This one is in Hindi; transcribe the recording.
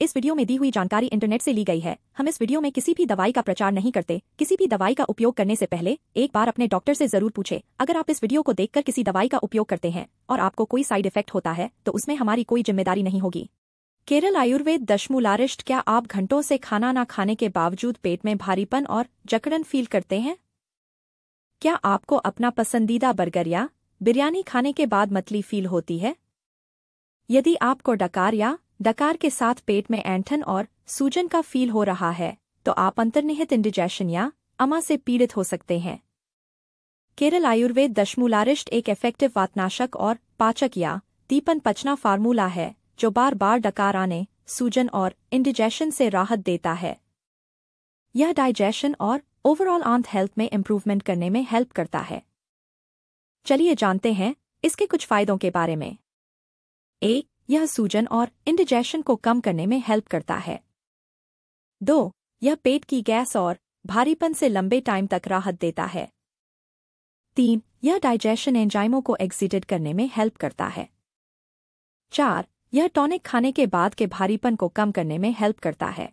इस वीडियो में दी हुई जानकारी इंटरनेट से ली गई है हम इस वीडियो में किसी भी दवाई का प्रचार नहीं करते किसी भी दवाई का उपयोग करने से पहले एक बार अपने डॉक्टर से जरूर पूछे अगर आप इस वीडियो को देखकर किसी दवाई का उपयोग करते हैं और आपको कोई साइड इफेक्ट होता है तो उसमें हमारी कोई जिम्मेदारी नहीं होगी केरल आयुर्वेद दशमूलारिष्ट क्या आप घंटों से खाना ना खाने के बावजूद पेट में भारीपन और जकड़न फील करते हैं क्या आपको अपना पसंदीदा बर्गर या बिरयानी खाने के बाद मतली फील होती है यदि आपको डकार या डकार के साथ पेट में एंठन और सूजन का फील हो रहा है तो आप अंतर्निहित इंडिजेशन या अमा से पीड़ित हो सकते हैं केरल आयुर्वेद दशमूलारिष्ट एक इफेक्टिव वातनाशक और पाचक या दीपन पचना फार्मूला है जो बार बार डकार आने सूजन और इंडिजेशन से राहत देता है यह डाइजेशन और ओवरऑल आंत हेल्थ में इम्प्रूवमेंट करने में हेल्प करता है चलिए जानते हैं इसके कुछ फायदों के बारे में एक यह सूजन और इंडिजेशन को कम करने में हेल्प करता है दो यह पेट की गैस और भारीपन से लंबे टाइम तक राहत देता है तीन यह डाइजेशन एंजाइमों को एग्जिटेड करने में हेल्प करता है चार यह टॉनिक खाने के बाद के भारीपन को कम करने में हेल्प करता है